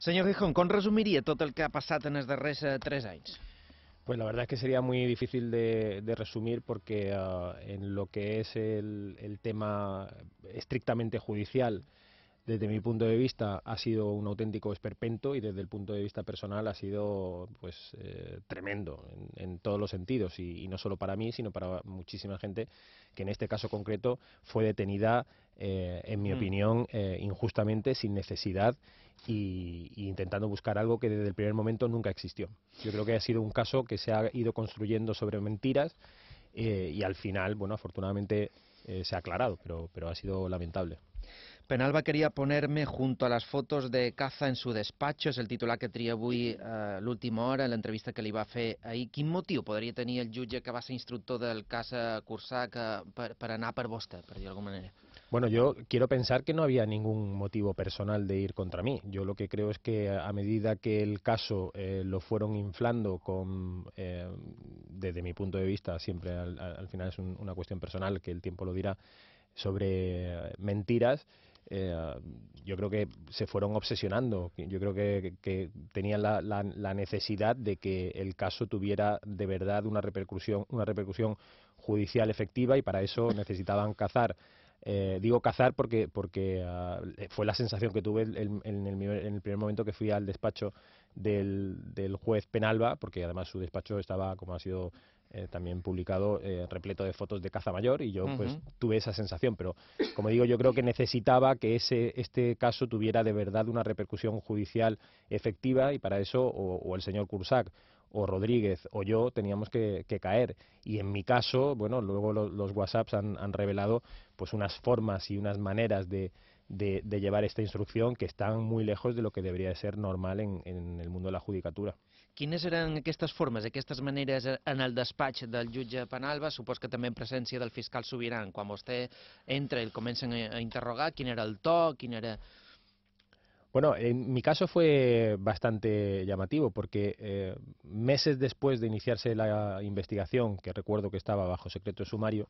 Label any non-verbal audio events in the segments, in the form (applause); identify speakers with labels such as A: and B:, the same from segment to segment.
A: Señor Gijón, ¿cómo resumiría todo el que ha pasado en els de eh, tres años?
B: Pues la verdad es que sería muy difícil de, resumir porque eh, en lo que es el, tema estrictamente judicial, desde mi punto de vista ha sido un auténtico esperpento y desde el punto de vista personal ha sido pues eh, tremendo en, todos los sentidos y, no solo para mí sino para muchísima gente que en este caso concreto fue detenida en mi mm. opinión injustamente sin necesidad y, intentando buscar algo que desde el primer momento nunca existió. Yo creo que ha sido un caso que se ha ido construyendo sobre mentiras eh, y al final, bueno, afortunadamente eh, se ha aclarado, pero, ha sido lamentable. Penalba quería ponerme junto a las fotos de caza
A: en su despacho, es el titular que tribui eh, a última hora en entrevista que iba a hacer ahí. ¿Qué motivo podría tener el jutge que va a ser instructor del cas a para que, per, per anar manera?
B: Bueno, yo quiero pensar que no había ningún motivo personal de ir contra mí. Yo lo que creo es que a medida que el caso eh, lo fueron inflando con, eh, desde mi punto de vista, siempre al, final es una cuestión personal que el tiempo lo dirá, sobre mentiras, eh, yo creo que se fueron obsesionando. Yo creo que, que tenían la, la, necesidad de que el caso tuviera de verdad una repercusión, una repercusión judicial efectiva y para eso necesitaban cazar eh, digo cazar porque, porque ah, fue la sensación que tuve en, el, primer momento que fui al despacho del, juez Penalba, porque además su despacho estaba, como ha sido eh, también publicado, eh, repleto de fotos de caza mayor, y yo pues tuve esa sensación. Pero, como digo, yo creo que necesitaba que ese, este caso tuviera de verdad una repercusión judicial efectiva, y para eso o, o el señor Cursac o Rodríguez o yo teníamos que, que, caer. Y en mi caso, bueno, luego lo, los WhatsApps han, han, revelado pues unas formas y unas maneras de, de, de, llevar esta instrucción que están muy lejos de lo que debería de ser normal en, en el mundo de la judicatura.
A: Quines eren aquestes formes, aquestes maneres en el despatx del jutge Penalba? Supos que també en presència del fiscal Sobiran. Quan vostè entra i el comencen a interrogar, quin era el to, quin era...
B: Bueno, en mi caso fue bastante llamativo porque eh, meses después de iniciarse la investigación, que recuerdo que estaba bajo secreto de sumario,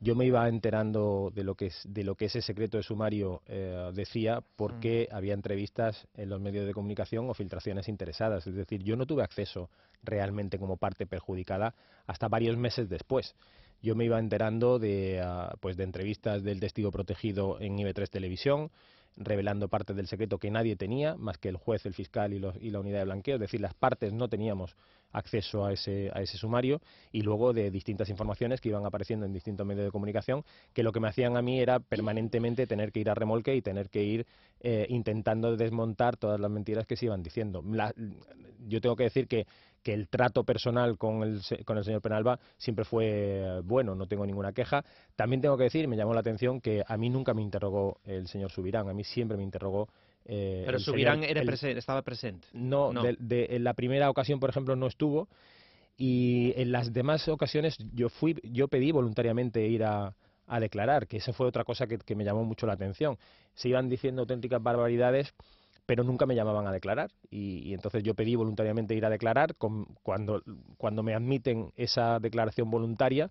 B: yo me iba enterando de lo que, de lo que ese secreto de sumario eh, decía porque mm. había entrevistas en los medios de comunicación o filtraciones interesadas. Es decir, yo no tuve acceso realmente como parte perjudicada hasta varios meses después. Yo me iba enterando de, ah, pues de entrevistas del testigo protegido en IB3 Televisión, revelando parte del secreto que nadie tenía, más que el juez, el fiscal y, la unidad de blanqueo, es decir, las partes no teníamos acceso a ese, sumario, y luego de distintas informaciones que iban apareciendo en distintos medios de comunicación, que lo que me hacían a mí era permanentemente tener que ir a remolque y tener que ir eh, intentando desmontar todas las mentiras que se iban diciendo. yo tengo que decir que, el trato personal con el, señor Penalba siempre fue bueno, no tengo ninguna queja. También tengo que decir, me llamó la atención que a mí nunca me interrogó el señor Subirán, a mí siempre me interrogó eh, Pero Subirán estaba presente. No, en la primera ocasión, por ejemplo, no estuvo. Y en las demás ocasiones yo, pedí voluntariamente ir a, declarar, que esa fue otra cosa que, me llamó mucho la atención. Se iban diciendo auténticas barbaridades pero nunca me llamaban a declarar. Y, entonces yo pedí voluntariamente ir a declarar. cuando, me admiten esa declaración voluntaria,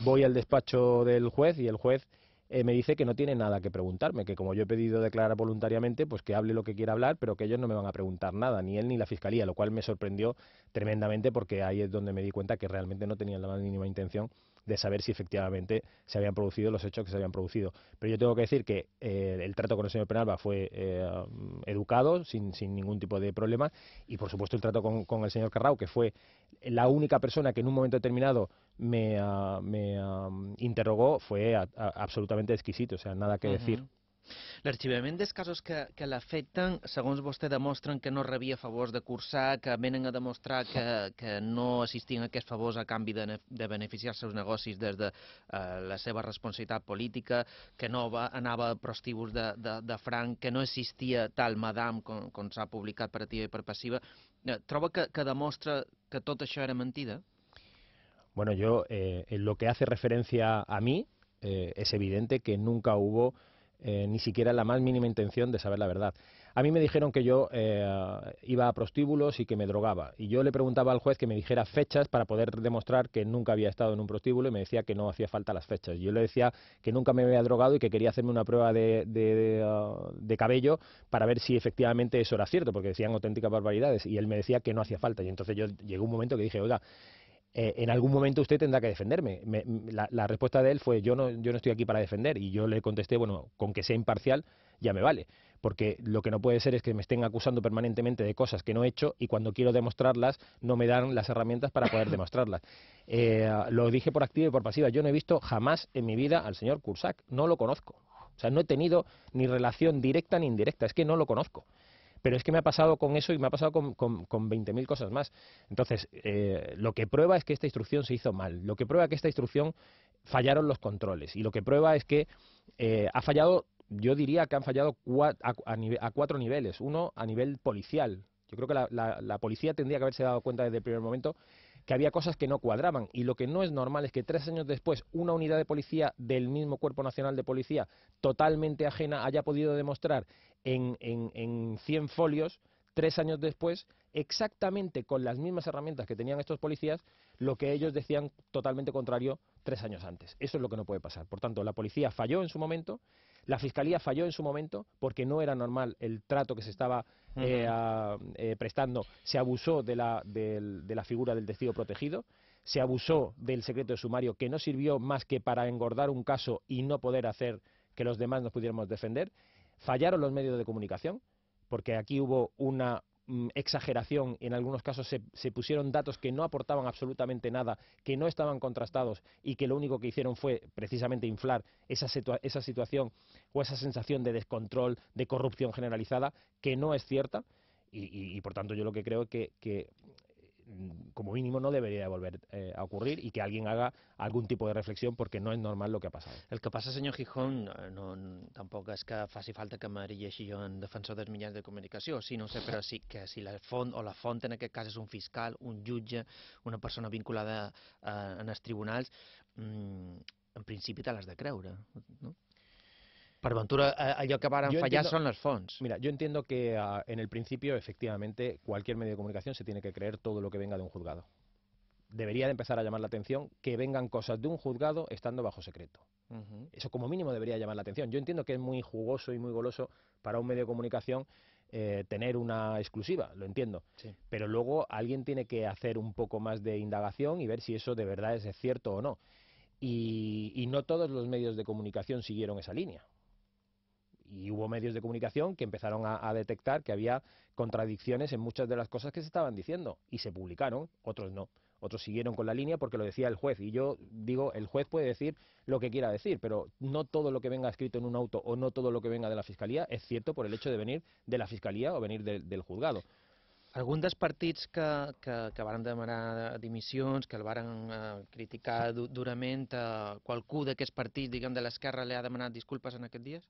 B: voy al despacho del juez y el juez eh, me dice que no tiene nada que preguntarme, que como yo he pedido declarar voluntariamente, pues que hable lo que quiera hablar, pero que ellos no me van a preguntar nada, ni él ni la fiscalía, lo cual me sorprendió tremendamente porque ahí es donde me di cuenta que realmente no tenían la mínima intención de saber si efectivamente se habían producido los hechos que se habían producido. Pero yo tengo que decir que eh, el trato con el señor Penalba fue eh, educado, sin, sin, ningún tipo de problema, y por supuesto el trato con, el señor Carrao, que fue la única persona que en un momento determinado me, ah, me ah, interrogó, fue absolutamente exquisito, o sea, nada que decir.
A: L'arxivament dels casos que, que l'afecten, segons vostè, demostren que no rebia favors de cursar, que venen a demostrar que, que no assistien a aquests favors a canvi de, de beneficiar els seus negocis des de eh, la seva responsabilitat política, que no va, anava a prostíbuls de, de, de franc, que no existia tal madam com, com s'ha publicat per activa i per passiva. Eh, troba que, que demostra que tot això era mentida?
B: Bueno, yo, eh, en lo que hace referencia a mí, eh, es evidente que nunca hubo Eh, ni siquiera la más mínima intención de saber la verdad. A mí me dijeron que yo eh, iba a prostíbulos y que me drogaba. Y yo le preguntaba al juez que me dijera fechas para poder demostrar que nunca había estado en un prostíbulo y me decía que no hacía falta las fechas. Yo le decía que nunca me había drogado y que quería hacerme una prueba de, uh, cabello para ver si efectivamente eso era cierto, porque decían auténticas barbaridades. Y él me decía que no hacía falta. Y entonces yo llegó un momento que dije, oiga, eh, en algún momento usted tendrá que defenderme. la, respuesta de él fue, yo no, estoy aquí para defender. Y yo le contesté, bueno, con que sea imparcial ya me vale. Porque lo que no puede ser es que me estén acusando permanentemente de cosas que no he hecho y cuando quiero demostrarlas no me dan las herramientas para poder (laughs) demostrarlas. Eh, lo dije por activa y por pasiva. Yo no he visto jamás en mi vida al señor Cursac, No lo conozco. O sea, no he tenido ni relación directa ni indirecta. Es que no lo conozco pero es que me ha pasado con eso y me ha pasado con, veinte mil 20.000 cosas más. Entonces, eh, lo que prueba es que esta instrucción se hizo mal, lo que prueba es que esta instrucción fallaron los controles y lo que prueba es que eh, ha fallado, yo diría que han fallado a, cuatro niveles. Uno a nivel policial, yo creo que la, policía tendría que haberse dado cuenta desde el primer momento que había cosas que no cuadraban. Y lo que no es normal es que tres años después una unidad de policía del mismo Cuerpo Nacional de Policía, totalmente ajena, haya podido demostrar en, en, 100 folios, tres años después, exactamente con las mismas herramientas que tenían estos policías, lo que ellos decían totalmente contrario tres años antes. Eso es lo que no puede pasar. Por tanto, la policía falló en su momento, la fiscalía falló en su momento porque no era normal el trato que se estaba eh, eh, prestando. Se abusó de la, de la figura del testigo protegido, se abusó del secreto de sumario que no sirvió más que para engordar un caso y no poder hacer que los demás nos pudiéramos defender. Fallaron los medios de comunicación porque aquí hubo una Mm, exageración, en algunos casos se, pusieron datos que no aportaban absolutamente nada, que no estaban contrastados y que lo único que hicieron fue precisamente inflar esa, esa situación o esa sensación de descontrol, de corrupción generalizada, que no es cierta. Y, por tanto yo lo que creo es que, como mínimo no debería volver eh, a ocurrir y que alguien haga algun tipus de reflexión porque no és normal lo que ha passat. El que passa, senyor
A: Gijón, no, no, tampoc és que faci falta que m'erigeixi jo en defensor dels mitjans de comunicació, sí, no sé, però sí que si la font o la font en aquest cas és un fiscal, un jutge, una persona vinculada eh, en els tribunals, mm, en principi te l'has de creure, no?
B: Ventura, eh, que a fallar son los fonts. Mira, yo entiendo que ah, en el principio, efectivamente, cualquier medio de comunicación se tiene que creer todo lo que venga de un juzgado. Debería de empezar a llamar la atención que vengan cosas de un juzgado estando bajo secreto. Eso como mínimo debería llamar la atención. Yo entiendo que es muy jugoso y muy goloso para un medio de comunicación eh, tener una exclusiva, lo entiendo. Pero luego alguien tiene que hacer un poco más de indagación y ver si eso de verdad es cierto o no. y no todos los medios de comunicación siguieron esa línea y hubo medios de comunicación que empezaron a, detectar que había contradicciones en muchas de las cosas que se estaban diciendo y se publicaron, otros no. Otros siguieron con la línea porque lo decía el juez. Y yo digo, el juez puede decir lo que quiera decir, pero no todo lo que venga escrito en un auto o no todo lo que venga de la fiscalía es cierto por el hecho de venir de la fiscalía o venir del juzgado. ¿Algunas dels partits que, que, que varen demanar que
A: el varen eh, criticar duramente durament, eh, qualcú d'aquests partits, diguem, de l'esquerra, li ha demanat disculpas en aquel dies?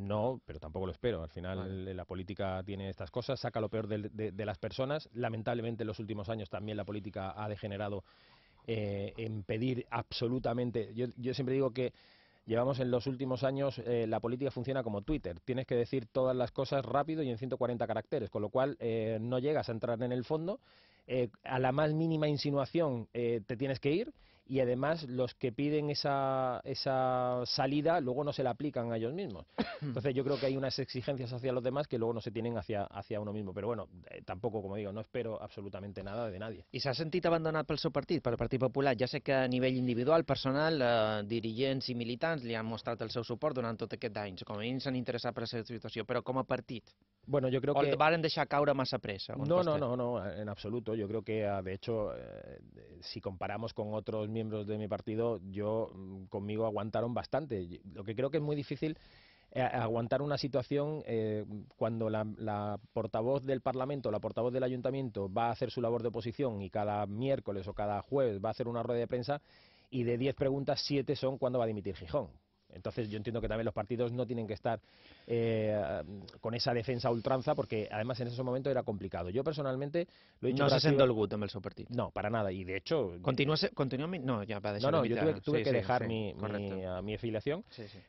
B: No, pero tampoco lo espero. Al final eh, la política tiene estas cosas, saca lo peor de, las personas. Lamentablemente en los últimos años también la política ha degenerado eh, en pedir absolutamente... Yo, siempre digo que llevamos en los últimos años, eh, la política funciona como Twitter. Tienes que decir todas las cosas rápido y en 140 caracteres, con lo cual no llegas a entrar en el fondo. a la más mínima insinuación te tienes que ir y además los que piden esa, esa salida luego no se la aplican a ellos mismos. (coughs) Entonces yo creo que hay unas exigencias hacia los demás que luego no se tienen hacia, hacia uno mismo. Pero bueno, eh, tampoco, como digo, no espero absolutamente nada de nadie. ¿Y se ha sentido abandonado por su partido, por el
A: Partido Popular? Ya sé que a nivel individual, personal, eh, dirigentes y militantes le han mostrado el seu durante durant tot aquest anys. Com a mínim s'han interessat per la seva però a
B: Bueno, yo creo ¿O que...
A: van deixar caure massa pressa? No, no, no,
B: no, en absoluto. Yo creo que, eh, de hecho, si comparamos con otros miembros miembros de mi partido, yo mm, conmigo aguantaron bastante. Lo que creo que es muy difícil eh, aguantar una situación eh, cuando la, portavoz del Parlamento, la portavoz del Ayuntamiento va a hacer su labor de oposición y cada miércoles o cada jueves va a hacer una rueda de prensa y de 10 preguntas, siete son cuándo va a dimitir Gijón. Entonces yo entiendo que también los partidos no tienen que estar eh, con esa defensa ultranza, porque además en ese momento era complicado. Yo personalmente lo he No se el gut en el Super No, para nada. Y de hecho...
A: Continúa, mi... No, ya va a No, no, yo tuve, que dejar mi,
B: mi, afiliación,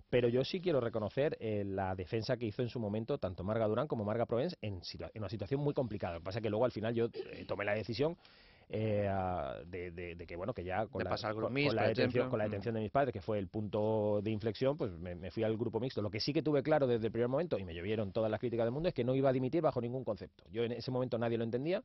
B: pero yo sí quiero reconocer eh, la defensa que hizo en su momento tanto Marga Durán como Marga Provence en, una situación muy complicada. Lo que pasa es que luego al final yo eh, tomé la decisión eh, de, que bueno que ya con, la, detención, de mis padres que fue el punto de inflexión pues me, fui al grupo mixto lo que sí que tuve claro desde el primer momento y me llovieron todas las críticas del mundo es que no iba a dimitir bajo ningún concepto yo en ese momento nadie lo entendía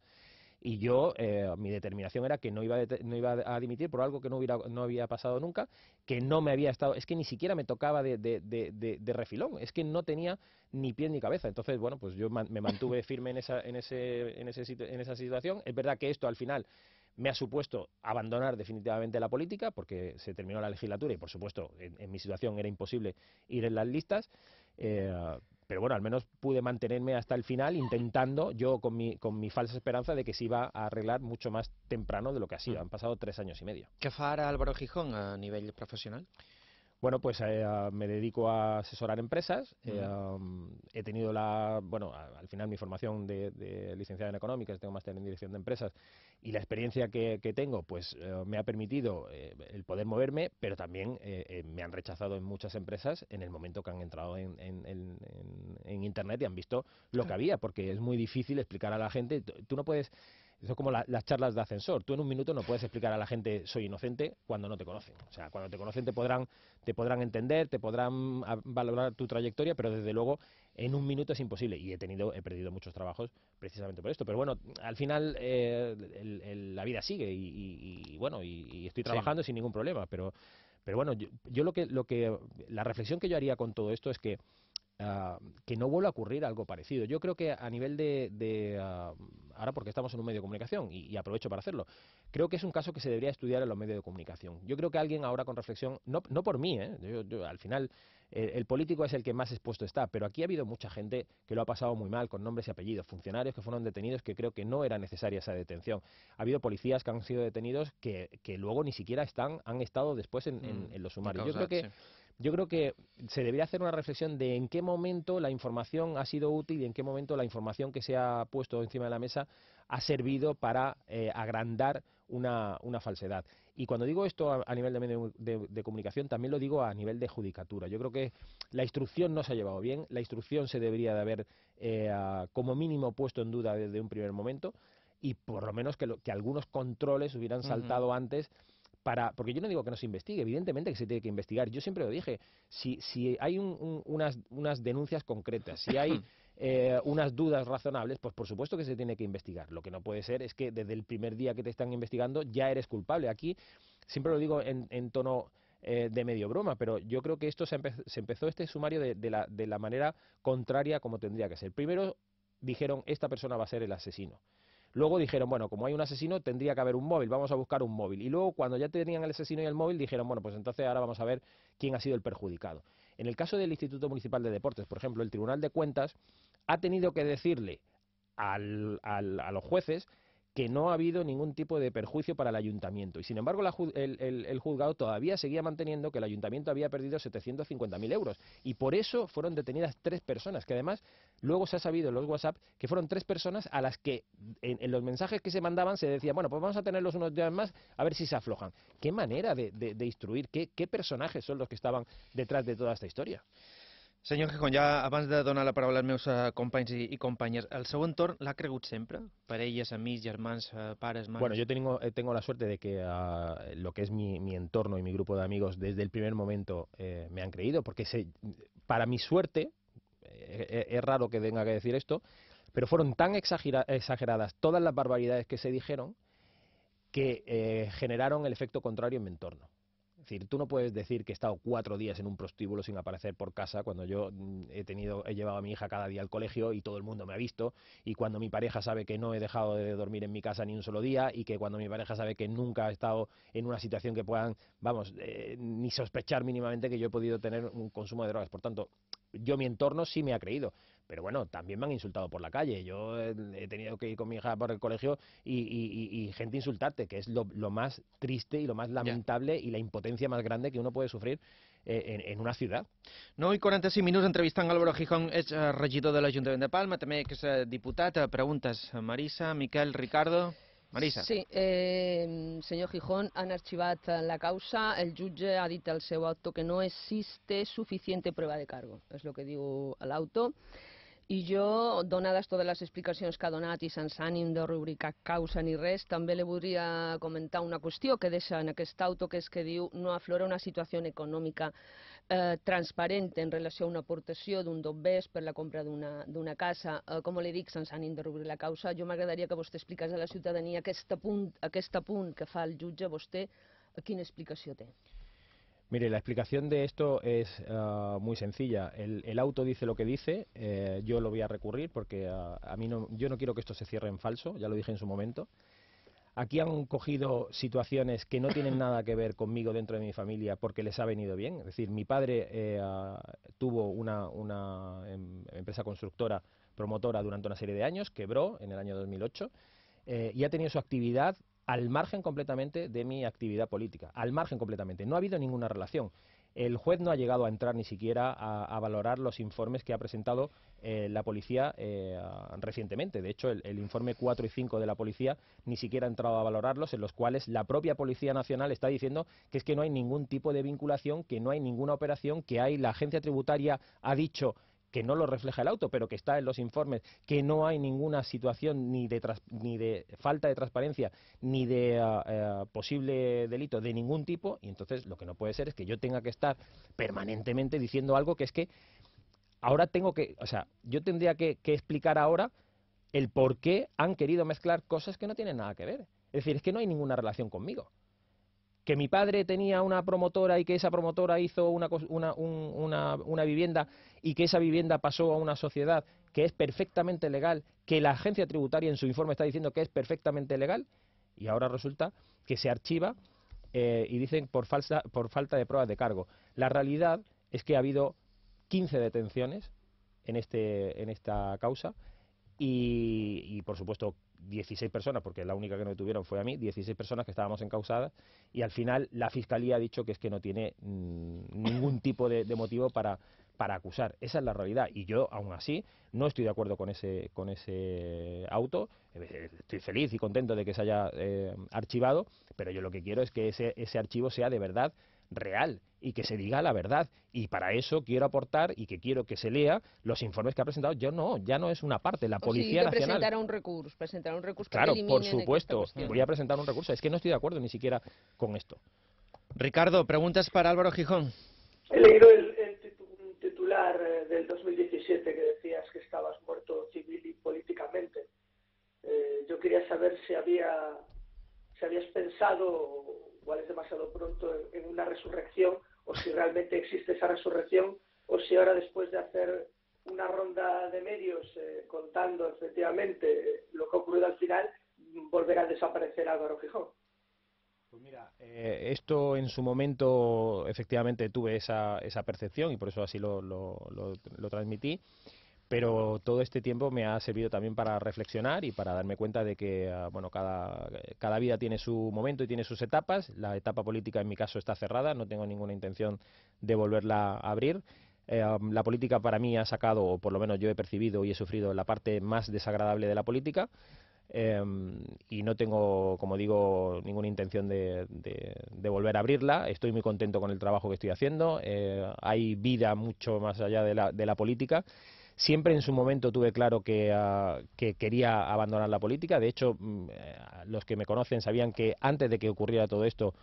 B: y yo, eh, mi determinación era que no iba, a dimitir por algo que no, había pasado nunca, que no me había estado, es que ni siquiera me tocaba de, refilón, es que no tenía ni pie ni cabeza. Entonces, bueno, pues yo me mantuve (laughs) firme en esa, situación. Es verdad que esto al final me ha supuesto abandonar definitivamente la política, porque se terminó la legislatura y, por supuesto, en, mi situación era imposible ir en las listas. Eh, pero bueno, al menos pude mantenerme hasta el final intentando yo con mi, con falsa esperanza de que se iba a arreglar mucho más temprano de lo que ha sido. Mm. Han pasado tres años y medio. ¿Qué fará Álvaro Gijón a nivel profesional? Bueno, pues eh, me dedico a asesorar empresas. Eh, he tenido la, bueno, al final mi formación de, de licenciada en económicas, tengo máster en dirección de empresas y la experiencia que, tengo, pues eh, me ha permitido el poder moverme, pero también me han rechazado en muchas empresas en el momento que han entrado en, internet y han visto lo que había, porque es muy difícil explicar a la gente. Tú no puedes eso es como las charlas de ascensor. Tú en un minuto no puedes explicar a la gente soy inocente cuando no te conocen. O sea, cuando te conocen te podrán, te podrán entender, te podrán ah, valorar tu trayectoria, pero desde luego en un minuto es imposible. Y he tenido, he perdido muchos trabajos precisamente por esto. Pero bueno, al final eh, la vida sigue y, bueno, y, estoy trabajando sin ningún problema. Pero, pero bueno, yo, yo, lo que, lo que, la reflexión que yo haría con todo esto es que Ah, que no vuelva a ocurrir algo parecido. Yo creo que a nivel de... Ah, ahora porque estamos en un medio de comunicación y, aprovecho para hacerlo, creo que es un caso que se debería estudiar en los medios de comunicación. Yo creo que alguien ahora con reflexión, no, por mí, ¿eh? al final el, político es el que más expuesto está, pero aquí ha habido mucha gente que lo ha pasado muy mal con nombres y apellidos, funcionarios que fueron detenidos que creo que no era necesaria esa detención. Ha habido policías que han sido detenidos que, luego ni siquiera están, han estado después en, mm, los sumarios. que Yo creo que se debería hacer una reflexión de en qué momento la información ha sido útil y en qué momento la información que se ha puesto encima de la mesa ha servido para eh, agrandar una, falsedad. Y cuando digo esto a, nivel de, de, comunicación, también lo digo a nivel de judicatura. Yo creo que la instrucción no se ha llevado bien, la instrucción se debería de haber eh, como mínimo puesto en duda desde un primer momento y por lo menos que, algunos controles hubieran saltado antes para, porque yo no digo que no se investigue, evidentemente que se tiene que investigar. Yo siempre lo dije, si, hay unas, denuncias concretas, si hay (laughs) eh, unas dudas razonables, pues por supuesto que se tiene que investigar. Lo que no puede ser es que desde el primer día que te están investigando ya eres culpable. Aquí siempre lo digo en, tono eh, de medio broma, pero yo creo que esto se, empezó este sumario de, la, de la manera contraria como tendría que ser. Primero dijeron esta persona va a ser el asesino. Luego dijeron, bueno, como hay un asesino, tendría que haber un móvil, vamos a buscar un móvil. Y luego, cuando ya tenían el asesino y el móvil, dijeron, bueno, pues entonces ahora vamos a ver quién ha sido el perjudicado. En el caso del Instituto Municipal de Deportes, por ejemplo, el Tribunal de Cuentas ha tenido que decirle a los jueces que no ha habido ningún tipo de perjuicio para el ayuntamiento. Y sin embargo, el, juzgado todavía seguía manteniendo que el ayuntamiento había perdido 750.000 euros. Y por eso fueron detenidas tres personas, que además luego se ha sabido en los WhatsApp que fueron tres personas a las que en, en los mensajes que se mandaban se decía, bueno, pues vamos a tenerlos unos días más a ver si se aflojan. ¿Qué manera de, de, de instruir? ¿Qué, ¿Qué personajes son los que estaban detrás de toda esta historia?
A: Señor Gijón, ya antes de donar la palabra a meus eh, companys i, i companyes, el seu entorn l'ha cregut sempre? Parelles, amics, germans, eh, pares, mares... Bueno, yo tengo,
B: eh, tengo la suerte de que lo que es mi, entorno y mi grupo de amigos desde el primer momento me han creído, porque se, para mi suerte, es raro que tenga que decir esto, pero fueron tan exageradas todas las barbaridades que se dijeron que generaron el efecto contrario en mi entorno. Es decir, tú no puedes decir que he estado cuatro días en un prostíbulo sin aparecer por casa cuando yo mm, he tenido, he llevado a mi hija cada día al colegio y todo el mundo me ha visto y cuando mi pareja sabe que no he dejado de dormir en mi casa ni un solo día y que cuando mi pareja sabe que nunca he estado en una situación que puedan, vamos, eh, ni sospechar mínimamente que yo he podido tener un consumo de drogas. Por tanto, yo mi entorno sí me ha creído. Pero bueno, también me han insultado por la calle. Yo eh, he tenido que ir con mi hija por el colegio y, gente insultarte, que es lo, más triste y lo más lamentable y la impotencia más grande que uno puede sufrir eh, en, una ciudad.
A: No, minutos de entrevista en Álvaro Gijón, Es eh, regidor de ayuntamiento de Palma, también que diputada. Preguntas Preguntas, Marisa, Miquel, Ricardo... Marisa.
C: Sí, señor Gijón, han archivado la causa, el jutge ha dit al seu auto que no existe suficiente prueba de cargo, Es lo que digo al auto. I jo, donades totes les explicacions que ha donat i sense ànim de rubricar causa ni res, també li voldria comentar una qüestió que deixa en aquest auto, que és que diu no aflora una situació econòmica eh, transparent en relació a una aportació d'un dobbers per la compra d'una casa. Eh, com li dic, sense ànim de rubricar la causa, jo m'agradaria que vostè expliqués a la ciutadania aquest punt, aquest punt que fa el jutge, vostè, eh, quina explicació té?
B: Mire, la explicación de esto es ah, muy sencilla. El, auto dice lo que dice, eh, yo lo voy a recurrir porque ah, a mí no, yo no quiero que esto se cierre en falso, ya lo dije en su momento. Aquí han cogido situaciones que no tienen nada que ver conmigo dentro de mi familia porque les ha venido bien. Es decir, mi padre eh, ah, tuvo una, em, empresa constructora promotora durante una serie de años, quebró en el año 2008 eh, y ha tenido su actividad al margen completamente de mi actividad política, al margen completamente. No ha habido ninguna relación. El juez no ha llegado a entrar ni siquiera a, valorar los informes que ha presentado eh, la policía eh, recientemente. De hecho, el, informe 4 y 5 de la policía ni siquiera ha entrado a valorarlos, en los cuales la propia Policía Nacional está diciendo que es que no hay ningún tipo de vinculación, que no hay ninguna operación, que hay la agencia tributaria ha dicho que no lo refleja el auto, pero que está en los informes, que no hay ninguna situación ni de, falta de transparencia, ni de ah, eh, posible delito de ningún tipo, y entonces lo que no puede ser es que yo tenga que estar permanentemente diciendo algo que es que ahora tengo que, o sea, yo tendría que, que explicar ahora el por qué han querido mezclar cosas que no tienen nada que ver. Es decir, es que no hay ninguna relación conmigo que mi padre tenía una promotora y que esa promotora hizo una, una, una, vivienda y que esa vivienda pasó a una sociedad que es perfectamente legal, que la agencia tributaria en su informe está diciendo que es perfectamente legal, y ahora resulta que se archiva eh, y dicen por, falsa, por falta de pruebas de cargo. La realidad es que ha habido 15 detenciones en, este, en esta causa y por supuesto 16 personas, porque la única que no tuvieron fue a mí, 16 personas que estábamos encausadas y al final la Fiscalía ha dicho que es que no tiene mm, ningún (laughs) tipo de, motivo para, para acusar. Esa es la realidad. Y yo, aún así, no estoy de acuerdo con ese, con ese auto. Estoy feliz y contento de que se haya eh, archivado, pero yo lo que quiero es que ese, ese archivo sea de verdad real y que se diga la verdad. Y para eso quiero aportar y que quiero que se lea los informes que ha presentado. Yo no, ya no es una parte, la Policía Nacional. presentará
C: un recurso, presentará un recurso. Claro, por supuesto, voy
B: a presentar un recurso. Es que no estoy de acuerdo ni siquiera con esto. Ricardo, preguntas para Álvaro Gijón.
C: He leído el,
D: titular eh, del 2017 que decías que estabas muerto civil y políticamente.
C: Eh, yo quería saber si había si habías pensado ¿Cuál es demasiado pronto en, una resurrección, o si realmente existe esa resurrección, o
D: si ahora
B: después de hacer una ronda de medios eh, contando efectivamente eh, lo que ha ocurrido al final, volverá a desaparecer Álvaro Gijón. Pues mira, eh, esto en su momento efectivamente tuve esa, esa percepción y por eso así lo, lo transmití pero todo este tiempo me ha servido también para reflexionar y para darme cuenta de que ah, bueno cada, cada vida tiene su momento y tiene sus etapas la etapa política en mi caso está cerrada no tengo ninguna intención de volverla a abrir eh, la política para mí ha sacado o por lo menos yo he percibido y he sufrido la parte más desagradable de la política em, y no tengo, como digo, ninguna intención de, volver a abrirla. Estoy muy contento con el trabajo que estoy haciendo. Eh, hay vida mucho más allá de la, de la política Siempre en su momento tuve claro que, ah, quería abandonar la política. De hecho, mm, eh, los que me conocen sabían que antes de que ocurriera todo esto,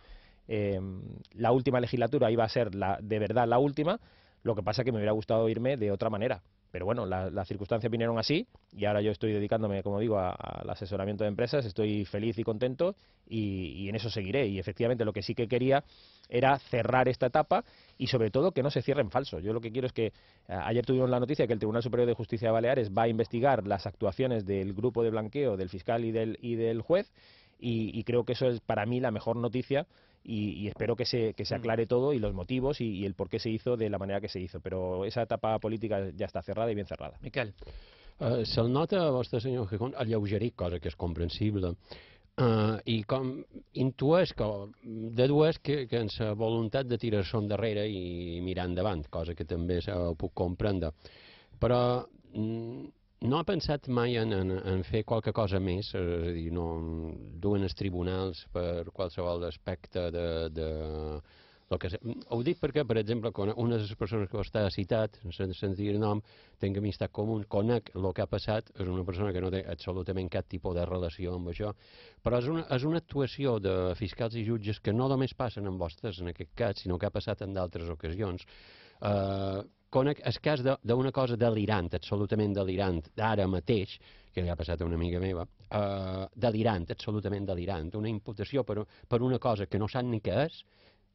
B: em, la última legislatura iba a ser de verdad la última. Lo que pasa es que me hubiera gustado irme de otra manera. Pero bueno, las circunstancias vinieron así y ahora yo estoy dedicándome, como digo, al asesoramiento de empresas, estoy feliz y contento y, en eso seguiré. Y efectivamente lo que sí que quería era cerrar esta etapa y sobre todo que no se cierren falsos. Yo lo que quiero es que eh, ayer tuvimos la noticia que el Tribunal Superior de Justicia de Baleares va a investigar las actuaciones del grupo de blanqueo del fiscal y del, juez y creo que eso es para mí la mejor noticia y, y espero que se, que se mm. aclare todo y los motivos y, y, el por qué se hizo de la manera que se hizo. Pero esa etapa política ya està cerrada i ben cerrada. Miquel.
D: Uh, Se'l nota a vostre senyor Gijón alleugerit, cosa que és comprensible, uh, i com intuís que, dedues que, que en sa voluntat de tirar-se endarrere i mirar endavant, cosa que també uh, puc comprendre. Però mm, no ha pensat mai en, en, en fer qualque cosa més, eh, és a dir, no, duen els tribunals per qualsevol aspecte de... de el que, ho dic perquè, per exemple, una de les persones que vostè ha citat, sense dir el nom, tinc amistat comú, conec el que ha passat, és una persona que no té absolutament cap tipus de relació amb això, però és una, és una actuació de fiscals i jutges que no només passen amb vostres en aquest cas, sinó que ha passat en d'altres ocasions, eh, conec el cas d'una cosa delirant, absolutament delirant, d'ara mateix, que li ha passat a una amiga meva, eh, delirant, absolutament delirant, una imputació per, per una cosa que no sap ni què és,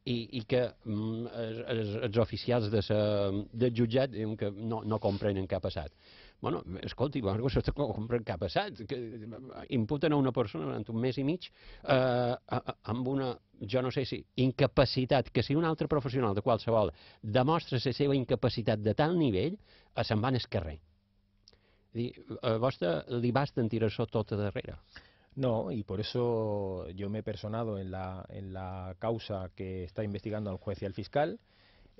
D: i, i que mm, els, els, oficials de sa, de jutjat diuen que no, no comprenen què ha passat. Bueno, escolti, això està comprant que ha eh, passat. Que imputen a una persona durant un mes i mig eh, amb una, jo no sé si, incapacitat, que si un altre professional de qualsevol demostra la seva incapacitat de tal nivell, eh, se'n van escarrer. I, a vostre li basten tirar-s'ho tota darrere.
B: No, y por eso yo me he personado en la, en la causa que está investigando el juez y el fiscal.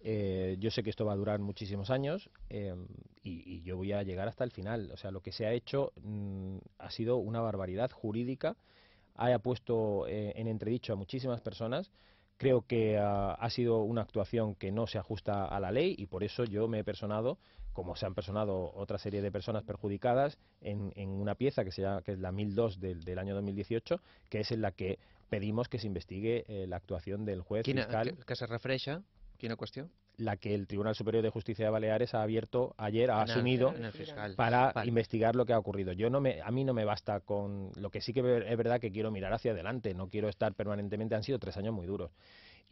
B: Eh, yo sé que esto va a durar muchísimos años eh, y, yo voy a llegar hasta el final. O sea, lo que se ha hecho mm, ha sido una barbaridad jurídica, ha puesto eh, en entredicho a muchísimas personas. Creo que ah, ha sido una actuación que no se ajusta a la ley y por eso yo me he personado, como se han personado otra serie de personas perjudicadas, en, una pieza que, que es la 1002 del, del año 2018, que es en la que pedimos que se investigue la actuación del juez fiscal.
A: Que, se refresca. ¿Tiene cuestión?
B: la que el Tribunal Superior de Justicia de Baleares ha abierto ayer, ha en asumido el, el para vale. investigar lo que ha ocurrido. Yo no me, a mí no me basta con lo que sí que es verdad que quiero mirar hacia adelante, no quiero estar permanentemente. Han sido tres años muy duros.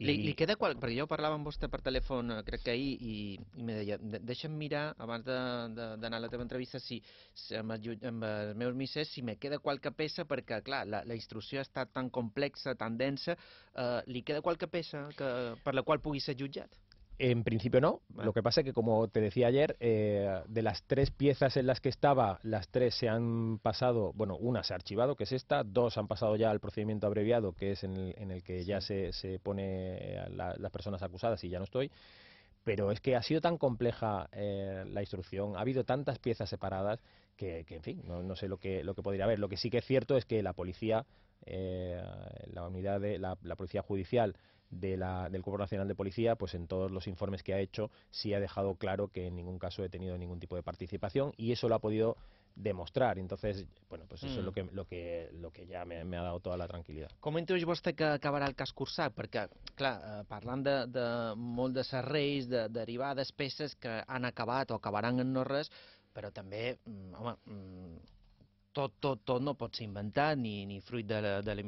B: I, li, li
A: queda qual... perquè jo parlava amb vostè per telèfon eh, crec que ahir i, i me deia de, deixa'm mirar abans d'anar a la teva entrevista si, si amb, el, amb els meus missers si me queda qualque peça perquè clar, la, la instrucció ha estat tan complexa, tan densa eh, li queda qualque peça que, per la qual pugui ser jutjat?
B: En principio no. Lo que pasa es que, como te decía ayer, eh, de las tres piezas en las que estaba, las tres se han pasado, bueno, una se ha archivado, que es esta, dos han pasado ya al procedimiento abreviado, que es en el, en el que ya se, se pone eh, a las personas acusadas y ya no estoy. Pero es que ha sido tan compleja eh, la instrucción, ha habido tantas piezas separadas que, en fin, no, sé lo que, lo que podría haber. Lo que sí que es cierto es que la policía, la unidad de la policía judicial, del Cuerpo Nacional de Policía, pues en todos los informes que ha hecho, sí ha dejado claro que en ningún caso he tenido ningún tipo de participación y eso lo ha podido demostrar. Entonces, bueno, pues eso es lo mm. que, lo que, lo que dado toda la tranquilidad.
A: ¿Cómo vos que acabará el cascursal? Porque, claro, eh, de, de molt de derivadas, de peces que han acabado o acabarán en no pero también, mm, ...todo no puede ser ni, ni fruit de la, de la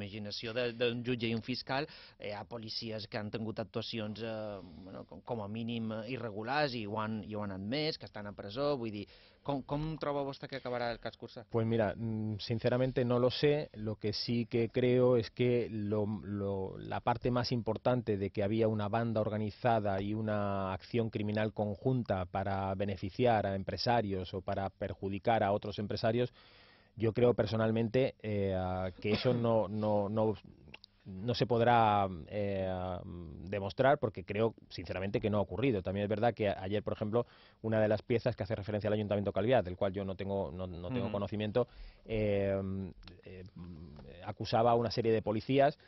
A: d'un un fiscal. Eh, ...hay policías que han tenido actuaciones... Eh, ...como mínimo irregulares... ...y a mínim irregulars que están a presó, ¿Cómo, ¿Cómo troba usted que acabará el Cursa?
B: Pues mira, mm, sinceramente no lo sé. Lo que sí que creo es que la parte más importante de que había una banda organizada y una acción criminal conjunta para beneficiar a empresarios o para perjudicar a otros empresarios yo creo personalmente eh, que eso no, no, no, se podrá eh, demostrar porque creo sinceramente que no ha ocurrido. También es verdad que ayer, por ejemplo, una de las piezas que hace referencia al Ayuntamiento de del cual yo no tengo, no, tengo mm. conocimiento, eh, acusaba a una serie de policías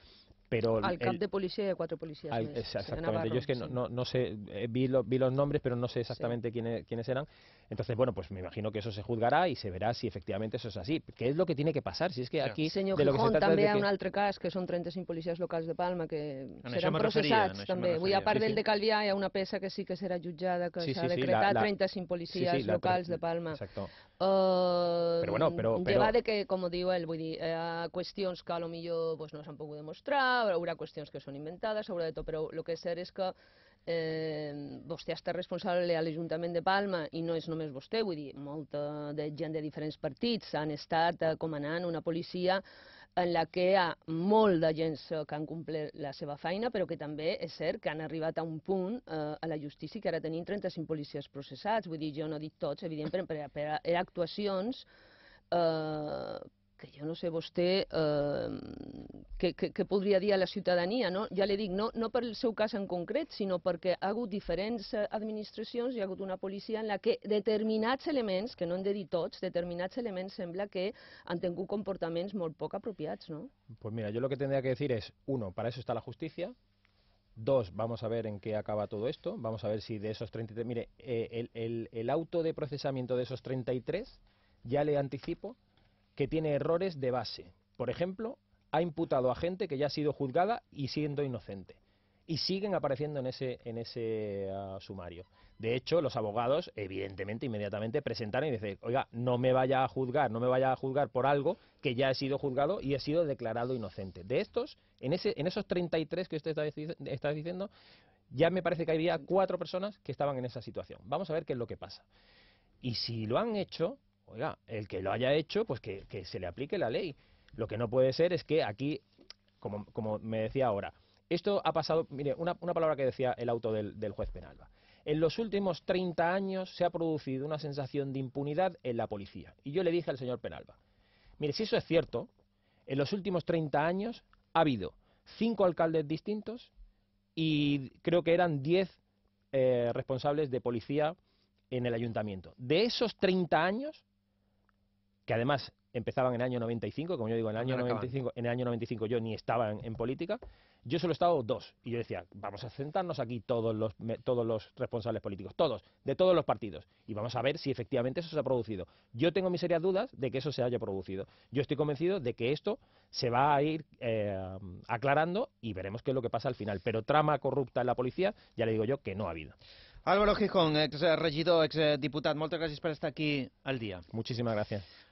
B: Pero al el, cap de
C: policía y a cuatro policías. Al, mes, exactamente. Navarro, Yo es que sí.
B: no, no, sé, eh, vi, lo, vi, los nombres, pero no sé exactamente sí. quiénes, quiénes eran. Entonces, bueno, pues me imagino que eso se juzgará y se verá si efectivamente eso es así. ¿Qué es lo que tiene que pasar? Si es que aquí aquí... señor de lo Gijón, se también també hi ha que... un
C: altre cas, que són 35 policías locals de Palma, que en seran processats, también també. Vull, a part sí, del de Calvià, hi ha una peça que sí que serà jutjada, que s'ha sí, decretat la, la... 35 policies locals la... de Palma. Exacto. Uh, però bueno, però, però... Lleva de que, com diu ell, vull dir, eh, hi ha qüestions que a lo millor pues, no s'han pogut demostrar, hi haurà qüestions que són inventades, haurà de tot, però el que és cert és que eh, vostè està responsable a l'Ajuntament de Palma i no és només vostè, vull dir, molta de gent de diferents partits han estat eh, comanant una policia en la que hi ha molt de gens que han complert la seva feina, però que també és cert que han arribat a un punt eh, a la justícia que ara tenim 35 policies processats, vull dir, jo no dic tots, evidentment, però per, per, per actuacions eh, que jo no sé vostè eh, què què, què podria dir a la ciutadania, no? Ja li dic, no, no per el seu cas en concret, sinó perquè ha hagut diferents eh, administracions, hi ha hagut una policia en la que determinats elements, que no hem de dir tots, determinats elements sembla que han tingut comportaments molt poc apropiats, no?
B: Pues mira, yo lo que tendría que decir es, uno, para eso está la justicia, Dos, vamos a ver en qué acaba todo esto. Vamos a ver si de esos 33... Mire, eh, el, el, el auto de procesamiento de esos 33, ya le anticipo que tiene errores de base. Por ejemplo, ha imputado a gente que ya ha sido juzgada y siendo inocente. Y siguen apareciendo en ese, en ese ah, sumario. De hecho, los abogados, evidentemente, inmediatamente presentaron y dicen, oiga, no me vaya a juzgar, no me vaya a juzgar por algo que ya he sido juzgado y he sido declarado inocente. De estos, en, ese, en esos 33 que usted está, está diciendo, ya me parece que había cuatro personas que estaban en esa situación. Vamos a ver qué es lo que pasa. Y si lo han hecho, Oiga, el que lo haya hecho, pues que, se le aplique la ley. Lo que no puede ser es que aquí, como, me decía ahora, esto ha pasado, mire, una, palabra que decía el auto del, juez Penalba. En los últimos 30 años se ha producido una sensación de impunidad en la policía. Y yo le dije al señor Penalba, mire, si eso es cierto, en los últimos 30 años ha habido cinco alcaldes distintos y creo que eran 10 eh, responsables de policía en el ayuntamiento. De esos 30 años, además empezaban en el año 95, como yo digo, en el año, 95, en el año 95 yo ni estaba en, política, yo solo he estado dos. Y yo decía, vamos a sentarnos aquí todos los, todos los responsables políticos, todos, de todos los partidos, y vamos a ver si efectivamente eso se ha producido. Yo tengo mis serias dudas de que eso se haya producido. Yo estoy convencido de que esto se va a ir eh, aclarando y veremos qué es lo que pasa al final. Pero trama corrupta en la policía, ya le digo yo que no ha habido. Álvaro Gijón, ex eh, regidor, ex eh, diputado, muchas gracias por estar aquí al día. Muchísimas gracias.